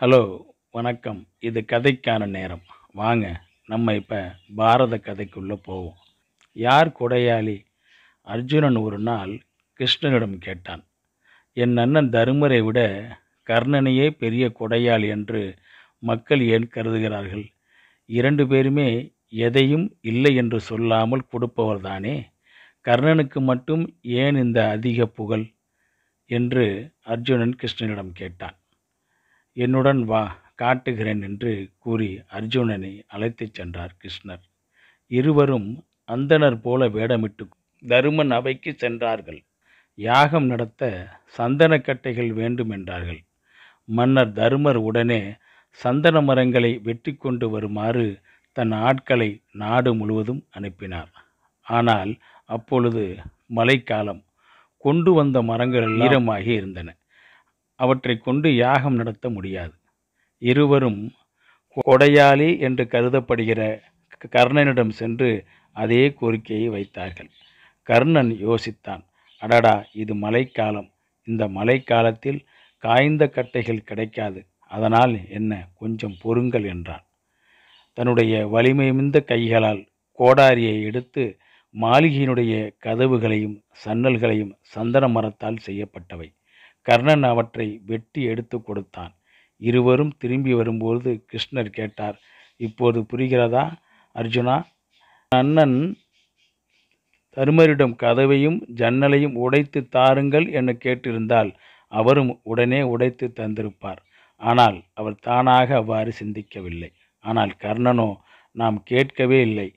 hello வணக்கம் இது கதைக்கான நேரம் வாங்க நம்ம இப்போ பாரத கதைக்குள்ளே போவோம் யார் கொடையாளி அர்ஜுனன் ஒரு நாள் கிருஷ்ணனிடம் கேட்டான் என் அண்ணன் தருமரை விட கர்ணனையே பெரிய கொடையாளி என்று மக்கள் ஏன் கருதுகிறார்கள் இரண்டு பேருமே எதையும் இல்லை என்று சொல்லாமல் கொடுப்பவர்தானே கர்ணனுக்கு மட்டும் ஏன் இந்த அதிக புகழ் என்று அர்ஜுனன் கிருஷ்ணனிடம் கேட்டான் என்னுடன் வா காட்டுகிறேன் என்று கூறி அர்ஜுனனை அழைத்துச் சென்றார் கிருஷ்ணர் இருவரும் அந்தனர் போல வேடமிட்டு தருமன் அவைக்கு சென்றார்கள் யாகம் நடத்த சந்தனக்கட்டைகள் வேண்டும் என்றார்கள் மன்னர் தருமர் உடனே சந்தன மரங்களை வெட்டி கொண்டு வருமாறு தன் ஆட்களை நாடு முழுவதும் அனுப்பினார் ஆனால் அப்பொழுது மழைக்காலம் கொண்டு வந்த மரங்கள் ஈரமாகி இருந்தன அவற்றை கொண்டு யாகம் நடத்த முடியாது இருவரும் கொடையாளி என்று கருதப்படுகிற கர்ணனிடம் சென்று அதே கோரிக்கையை வைத்தார்கள் கர்ணன் யோசித்தான் அடடா இது மழைக்காலம் இந்த மழைக்காலத்தில் காய்ந்த கட்டைகள் கிடைக்காது அதனால் என்ன கொஞ்சம் பொறுங்கள் என்றான் தன்னுடைய வலிமை மிந்த கைகளால் கோடாரியை எடுத்து மாளிகையினுடைய கதவுகளையும் சன்னல்களையும் சந்தன மரத்தால் செய்யப்பட்டவை கர்ணன் அவற்றை வெட்டி எடுத்து கொடுத்தான் இருவரும் திரும்பி வரும்போது கிருஷ்ணர் கேட்டார் இப்போது புரிகிறதா அர்ஜுனா அண்ணன் தருமரிடம் கதவையும் ஜன்னலையும் உடைத்து தாருங்கள் என கேட்டிருந்தால் அவரும் உடனே உடைத்து தந்திருப்பார் ஆனால் அவர் தானாக அவ்வாறு சிந்திக்கவில்லை ஆனால் கர்ணனோ நாம் கேட்கவே இல்லை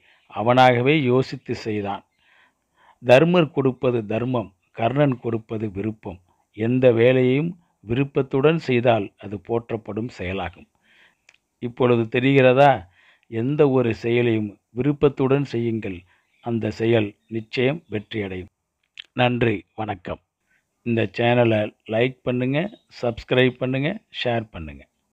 அவனாகவே யோசித்து செய்தான் தர்மர் கொடுப்பது தர்மம் கர்ணன் கொடுப்பது விருப்பம் எந்த வேலையையும் விருப்பத்துடன் செய்தால் அது போற்றப்படும் செயலாகும் இப்பொழுது தெரிகிறதா எந்த ஒரு செயலையும் விருப்பத்துடன் செய்யுங்கள் அந்த செயல் நிச்சயம் வெற்றியடையும் நன்றி வணக்கம் இந்த சேனலை லைக் பண்ணுங்கள் சப்ஸ்கிரைப் பண்ணுங்கள் ஷேர் பண்ணுங்கள்